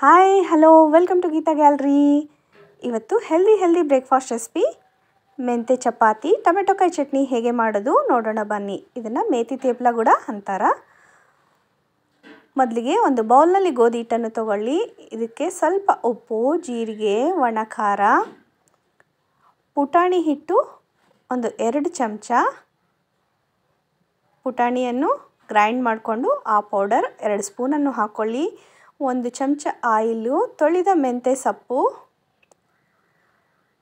Hi hello welcome to Geeta gallery ಇವತ್ತು healthy healthy breakfast recipe ಮೆಂತೆ chapati tomato ಕಾಯಿ ಚಟ್ನಿ ಹೇಗೆ ಮಾಡೋದು ನೋಡೋಣ ಬನ್ನಿ ಇದನ್ನು ಮೇತಿ ತೇಪ್ಲ ಕೂಡ ಅಂತಾರ ಮೊದಲಿಗೆ ಒಂದು ಬೌಲ್ನಲ್ಲಿ ಗೋಧಿ ಹಿಟ್ಟನ್ನು ತಗೊಳ್ಳಿ ಇದಕ್ಕೆ ಸ್ವಲ್ಪ ಉಪ್ಪು ಜೀರಿಗೆ ಒಣ ಖಾರ ಪುಟಾಣಿ ಹಿಟ್ಟು ಒಂದು ಎರಡು ಚಮಚ ಪುಟಾಣಿಯನ್ನು ಗ್ರೈಂಡ್ ಮಾಡಿಕೊಂಡು ಆ ಪೌಡರ್ ಎರಡು ಸ್ಪೂನನ್ನು ಹಾಕ್ಕೊಳ್ಳಿ ಒಂದು ಚಮಚ ಆಯಿಲು ತೊಳೆದ ಮೆಂತ್ಯ ಸೊಪ್ಪು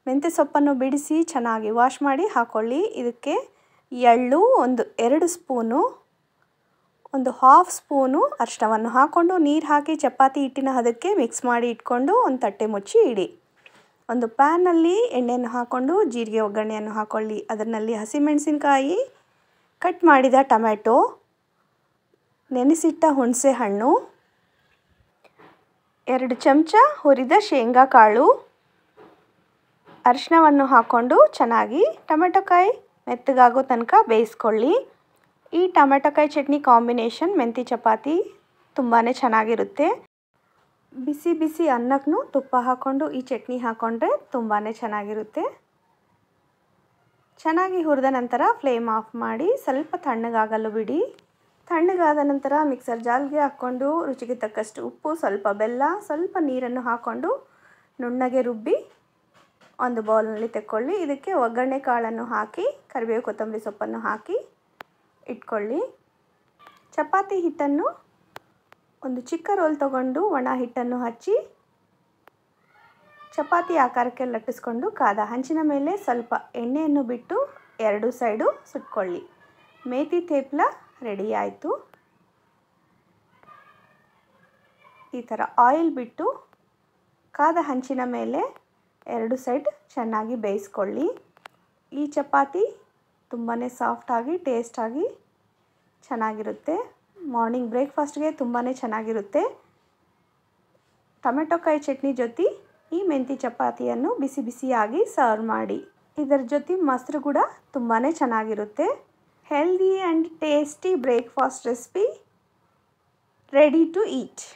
ಮೆಂತ್ಯ ಸೊಪ್ಪನ್ನು ಬಿಡಿಸಿ ಚೆನ್ನಾಗಿ ವಾಶ್ ಮಾಡಿ ಹಾಕ್ಕೊಳ್ಳಿ ಇದಕ್ಕೆ ಎಳ್ಳು ಒಂದು ಎರಡು ಸ್ಪೂನು ಒಂದು ಹಾಫ್ ಸ್ಪೂನು ಅರಿಶಿನವನ್ನು ಹಾಕ್ಕೊಂಡು ನೀರು ಹಾಕಿ ಚಪಾತಿ ಹಿಟ್ಟಿನ ಅದಕ್ಕೆ ಮಿಕ್ಸ್ ಮಾಡಿ ಇಟ್ಕೊಂಡು ಒಂದು ತಟ್ಟೆ ಮುಚ್ಚಿ ಇಡಿ ಒಂದು ಪ್ಯಾನಲ್ಲಿ ಎಣ್ಣೆಯನ್ನು ಹಾಕ್ಕೊಂಡು ಜೀರಿಗೆ ಒಗ್ಗರಣೆಯನ್ನು ಹಾಕ್ಕೊಳ್ಳಿ ಅದರಲ್ಲಿ ಹಸಿಮೆಣಸಿನಕಾಯಿ ಕಟ್ ಮಾಡಿದ ಟೊಮೆಟೊ ನೆನೆಸಿಟ್ಟ ಹುಣಸೆ ಹಣ್ಣು ಎರಡು ಚಮಚ ಹುರಿದ ಶೇಂಗಾ ಕಾಳು ಅರಿಶಿನವನ್ನು ಹಾಕ್ಕೊಂಡು ಚೆನ್ನಾಗಿ ಟೊಮೆಟೊಕಾಯಿ ಮೆತ್ತಗಾಗೋ ತನಕ ಬೇಯಿಸ್ಕೊಳ್ಳಿ ಈ ಟೊಮೆಟೊಕಾಯಿ ಚಟ್ನಿ ಕಾಂಬಿನೇಷನ್ ಮೆಂತಿ ಚಪಾತಿ ತುಂಬಾ ಚೆನ್ನಾಗಿರುತ್ತೆ ಬಿಸಿ ಬಿಸಿ ಅನ್ನಕ್ಕೂ ತುಪ್ಪ ಹಾಕ್ಕೊಂಡು ಈ ಚಟ್ನಿ ಹಾಕ್ಕೊಂಡ್ರೆ ತುಂಬಾ ಚೆನ್ನಾಗಿರುತ್ತೆ ಚೆನ್ನಾಗಿ ಹುರಿದ ನಂತರ ಫ್ಲೇಮ್ ಆಫ್ ಮಾಡಿ ಸ್ವಲ್ಪ ತಣ್ಣಗಾಗಲು ಬಿಡಿ ತಣ್ಣಗಾದ ನಂತರ ಮಿಕ್ಸರ್ ಜಾಲ್ಗೆ ಹಾಕ್ಕೊಂಡು ರುಚಿಗೆ ತಕ್ಕಷ್ಟು ಉಪ್ಪು ಸ್ವಲ್ಪ ಬೆಲ್ಲ ಸ್ವಲ್ಪ ನೀರನ್ನು ಹಾಕ್ಕೊಂಡು ನುಣ್ಣಗೆ ರುಬ್ಬಿ ಒಂದು ಬೌಲ್ನಲ್ಲಿ ತೆಕ್ಕೊಳ್ಳಿ ಇದಕ್ಕೆ ಒಗ್ಗರಣೆ ಕಾಳನ್ನು ಹಾಕಿ ಕರಿಬೇವು ಕೊತ್ತಂಬರಿ ಸೊಪ್ಪನ್ನು ಹಾಕಿ ಇಟ್ಕೊಳ್ಳಿ ಚಪಾತಿ ಹಿಟ್ಟನ್ನು ಒಂದು ಚಿಕ್ಕ ರೋಲ್ ತಗೊಂಡು ಒಣ ಹಿಟ್ಟನ್ನು ಹಚ್ಚಿ ಚಪಾತಿ ಆಕಾರಕ್ಕೆ ಲಟ್ಟಿಸ್ಕೊಂಡು ಕಾದ ಹಂಚಿನ ಮೇಲೆ ಸ್ವಲ್ಪ ಎಣ್ಣೆಯನ್ನು ಬಿಟ್ಟು ಎರಡು ಸೈಡು ಸುಟ್ಕೊಳ್ಳಿ ಮೇತಿ ತೇಪ್ಲ ರೆಡಿ ಆಯಿತು ಈ ಥರ ಆಯಿಲ್ ಬಿಟ್ಟು ಕಾದ ಹಂಚಿನ ಮೇಲೆ ಎರಡು ಸೈಡ್ ಚೆನ್ನಾಗಿ ಬೇಯಿಸ್ಕೊಳ್ಳಿ ಈ ಚಪಾತಿ ತುಂಬಾ ಸಾಫ್ಟಾಗಿ ಟೇಸ್ಟಾಗಿ ಚೆನ್ನಾಗಿರುತ್ತೆ ಮಾರ್ನಿಂಗ್ ಬ್ರೇಕ್ಫಾಸ್ಟ್ಗೆ ತುಂಬಾ ಚೆನ್ನಾಗಿರುತ್ತೆ ಟೊಮೆಟೊಕಾಯಿ ಚಟ್ನಿ ಜೊತೆ ಈ ಮೆಂತಿ ಚಪಾತಿಯನ್ನು ಬಿಸಿ ಬಿಸಿಯಾಗಿ ಸರ್ವ್ ಮಾಡಿ ಇದರ ಜೊತೆ ಮೊಸರು ಕೂಡ ತುಂಬಾ ಚೆನ್ನಾಗಿರುತ್ತೆ healthy and tasty breakfast recipe ready to eat.